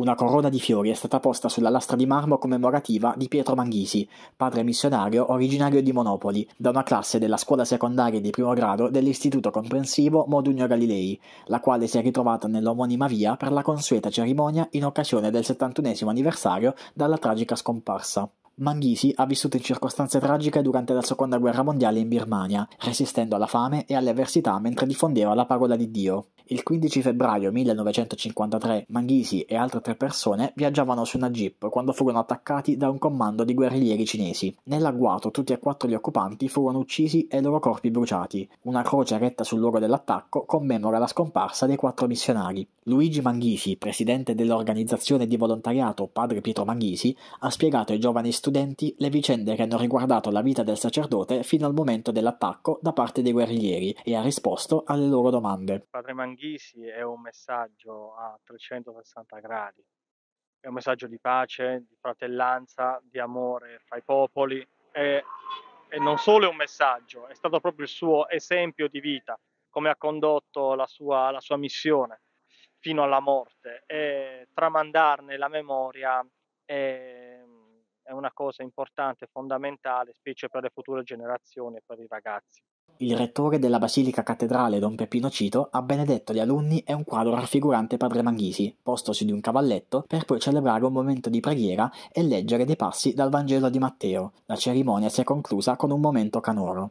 Una corona di fiori è stata posta sulla lastra di marmo commemorativa di Pietro Manghisi, padre missionario originario di Monopoli, da una classe della scuola secondaria di primo grado dell'Istituto Comprensivo Modugno Galilei, la quale si è ritrovata nell'omonima via per la consueta cerimonia in occasione del 71 anniversario dalla tragica scomparsa. Manghisi ha vissuto in circostanze tragiche durante la seconda guerra mondiale in Birmania, resistendo alla fame e alle avversità mentre diffondeva la parola di Dio. Il 15 febbraio 1953 Manghisi e altre tre persone viaggiavano su una jeep quando furono attaccati da un comando di guerriglieri cinesi. Nell'agguato tutti e quattro gli occupanti furono uccisi e i loro corpi bruciati. Una croce retta sul luogo dell'attacco commemora la scomparsa dei quattro missionari. Luigi Manghisi, presidente dell'organizzazione di volontariato Padre Pietro Manghisi, ha spiegato ai giovani studenti studenti le vicende che hanno riguardato la vita del sacerdote fino al momento dell'attacco da parte dei guerriglieri e ha risposto alle loro domande. Padre Manghisi è un messaggio a 360 gradi, è un messaggio di pace, di fratellanza, di amore fra i popoli e, e non solo è un messaggio, è stato proprio il suo esempio di vita, come ha condotto la sua, la sua missione fino alla morte e tramandarne la memoria è una cosa importante, fondamentale, specie per le future generazioni e per i ragazzi. Il rettore della Basilica Cattedrale Don Peppino Cito ha benedetto gli alunni e un quadro raffigurante Padre Manghisi, posto su di un cavalletto, per poi celebrare un momento di preghiera e leggere dei passi dal Vangelo di Matteo. La cerimonia si è conclusa con un momento canoro.